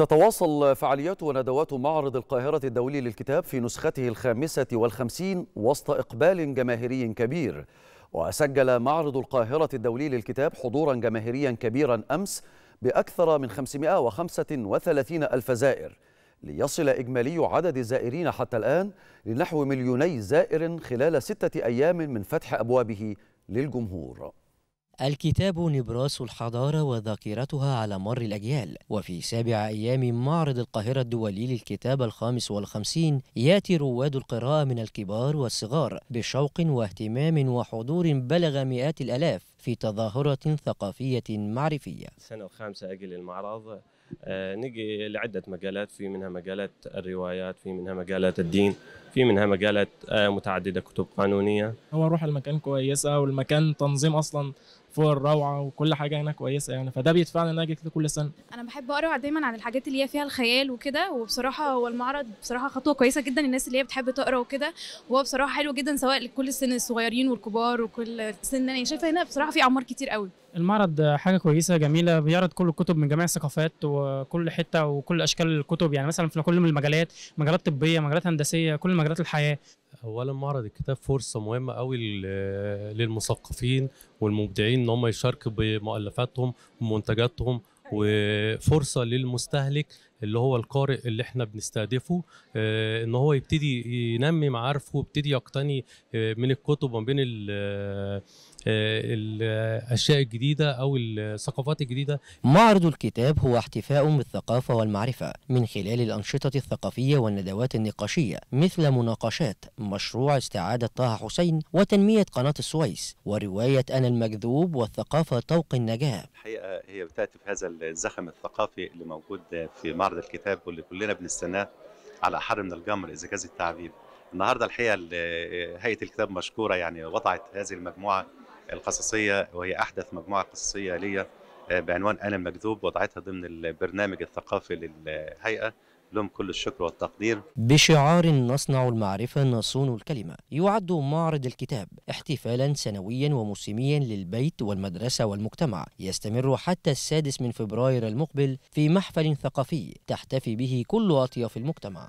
تتواصل فعاليات وندوات معرض القاهرة الدولي للكتاب في نسخته الخامسة والخمسين وسط إقبال جماهيري كبير وسجل معرض القاهرة الدولي للكتاب حضورا جماهيريا كبيرا أمس بأكثر من 535 ألف زائر ليصل إجمالي عدد الزائرين حتى الآن لنحو مليوني زائر خلال ستة أيام من فتح أبوابه للجمهور الكتاب نبراس الحضارة وذاكرتها على مر الأجيال وفي سابع أيام معرض القاهرة الدولي للكتاب الخامس والخمسين يأتي رواد القراءة من الكبار والصغار بشوق واهتمام وحضور بلغ مئات الألاف في تظاهرة ثقافية معرفية السنة الخامسة أجي للمعرض آه، نجي لعدة مجالات في منها مجالات الروايات في منها مجالات الدين في منها مجالات آه، متعددة كتب قانونية هو روح المكان كويسة والمكان تنظيم أصلا فوق الروعة وكل حاجة هنا كويسة يعني فده بيدفعنا إن أجي كده كل سنة أنا بحب أقرأ دايما عن الحاجات اللي هي فيها الخيال وكده وبصراحة هو المعرض بصراحة خطوة كويسة جدا الناس اللي هي بتحب تقرأ وكده وهو بصراحة حلو جدا سواء لكل السن الصغيرين والكبار وكل السن أنا يعني شايفة هنا بصراحة في اعمار كتير قوي المعرض حاجه كويسه جميله بيعرض كل الكتب من جميع الثقافات وكل حته وكل اشكال الكتب يعني مثلا في كل من المجالات مجالات طبيه مجالات هندسيه كل مجالات الحياه اولا معرض الكتاب فرصه مهمه قوي للمثقفين والمبدعين ان هم يشاركوا بمؤلفاتهم ومنتجاتهم وفرصه للمستهلك اللي هو القارئ اللي احنا بنستهدفه آه، ان هو يبتدي ينمي معارفه ويبتدي يقتني آه، من الكتب ومن بين الاشياء آه، الجديده او الثقافات الجديده معرض الكتاب هو احتفاء بالثقافه والمعرفه من خلال الانشطه الثقافيه والندوات النقاشيه مثل مناقشات مشروع استعاده طه حسين وتنميه قناه السويس وروايه انا المكذوب والثقافه طوق النجاه الحقيقه هي بتاتي في هذا الزخم الثقافي اللي موجود في معرض معرض الكتاب واللي كلنا بنستناه على احر من الجمر اذا جاز التعبير النهارده الحقيقه هيئه الكتاب مشكوره يعني وضعت هذه المجموعه القصصيه وهي احدث مجموعه قصصيه ليا آه، بعنوان انا المكذوب وضعتها ضمن البرنامج الثقافي للهيئه لهم كل الشكر والتقدير بشعار نصنع المعرفة نصون الكلمة يعد معرض الكتاب احتفالا سنويا وموسميا للبيت والمدرسة والمجتمع يستمر حتى السادس من فبراير المقبل في محفل ثقافي تحتفي به كل أطياف المجتمع